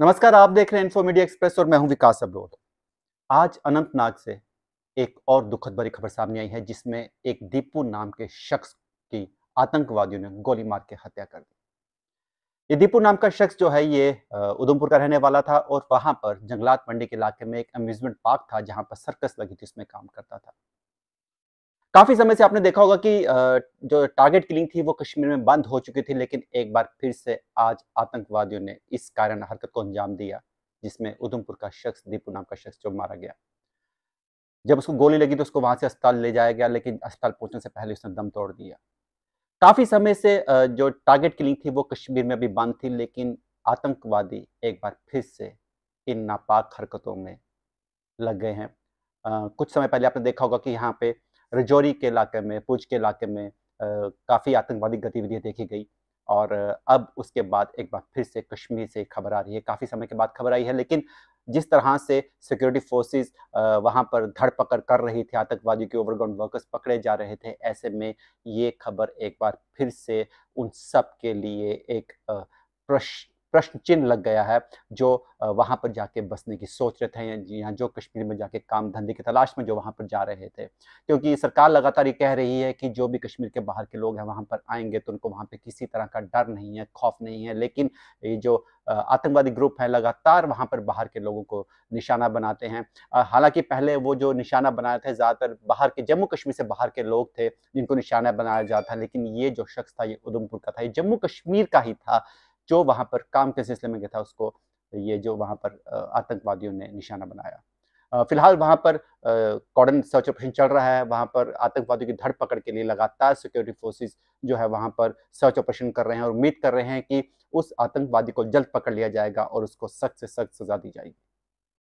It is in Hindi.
नमस्कार आप देख रहे हैं इन्फो मीडिया एक्सप्रेस और मैं हूं विकास अबरोध आज अनंतनाग से एक और दुखद भरी खबर सामने आई है जिसमें एक दीपू नाम के शख्स की आतंकवादियों ने गोली मार के हत्या कर दी ये दीपू नाम का शख्स जो है ये उधमपुर का रहने वाला था और वहां पर जंगलात मंडी के इलाके में एक अम्यूजमेंट पार्क था जहां पर सर्कस लगी थी उसमें काम करता था काफी समय से आपने देखा होगा कि जो टारगेट किलिंग थी वो कश्मीर में बंद हो चुकी थी लेकिन एक बार फिर से आज आतंकवादियों ने इस कारण हरकत को अंजाम दिया जिसमें उधमपुर का शख्स दीपू नाम का शख्स जो मारा गया जब उसको गोली लगी तो उसको वहां से अस्पताल ले जाया गया लेकिन अस्पताल पहुंचने से पहले उसने दम तोड़ दिया काफी समय से जो टारगेट किलिंग थी वो कश्मीर में भी बंद थी लेकिन आतंकवादी एक बार फिर से इन नापाक हरकतों में लग गए हैं कुछ समय पहले आपने देखा होगा कि यहाँ पे रजौरी के इलाके में पुंछ के इलाके में काफ़ी आतंकवादी गतिविधियाँ देखी गई और अब उसके बाद एक बार फिर से कश्मीर से खबर आ रही है काफ़ी समय के बाद खबर आई है लेकिन जिस तरह से सिक्योरिटी फोर्सेस वहाँ पर धड़पकड़ कर रही थी आतंकवादियों के ओवरग्राउंड वर्कर्स पकड़े जा रहे थे ऐसे में ये खबर एक बार फिर से उन सब के लिए एक प्रश्न प्रश्न चिन्ह लग गया है जो वहां पर जाके बसने की सोच रहे थे या जो कश्मीर में जाके काम धंधे की तलाश में जो वहां पर जा रहे थे क्योंकि सरकार लगातार ये कह रही है कि जो भी कश्मीर के बाहर के लोग हैं वहां पर आएंगे तो उनको वहां पर किसी तरह का डर नहीं है खौफ नहीं है लेकिन ये जो आतंकवादी ग्रुप है लगातार वहां पर बाहर के लोगों को निशाना बनाते हैं हालांकि पहले वो जो निशाना बनाए थे ज़्यादातर बाहर के जम्मू कश्मीर से बाहर के लोग थे जिनको निशाना बनाया जाता लेकिन ये जो शख्स था ये उधमपुर का था ये जम्मू कश्मीर का ही था जो वहाँ पर काम के सिलसिले में गया था उसको ये जो वहाँ पर आतंकवादियों ने निशाना बनाया फिलहाल वहाँ पर कॉर्डन सर्च ऑपरेशन चल रहा है वहाँ पर आतंकवादियों की धड़ पकड़ के लिए लगातार सिक्योरिटी फोर्सेस जो है वहाँ पर सर्च ऑपरेशन कर रहे हैं और उम्मीद कर रहे हैं कि उस आतंकवादी को जल्द पकड़ लिया जाएगा और उसको सख्त से सख्त सजा दी जाएगी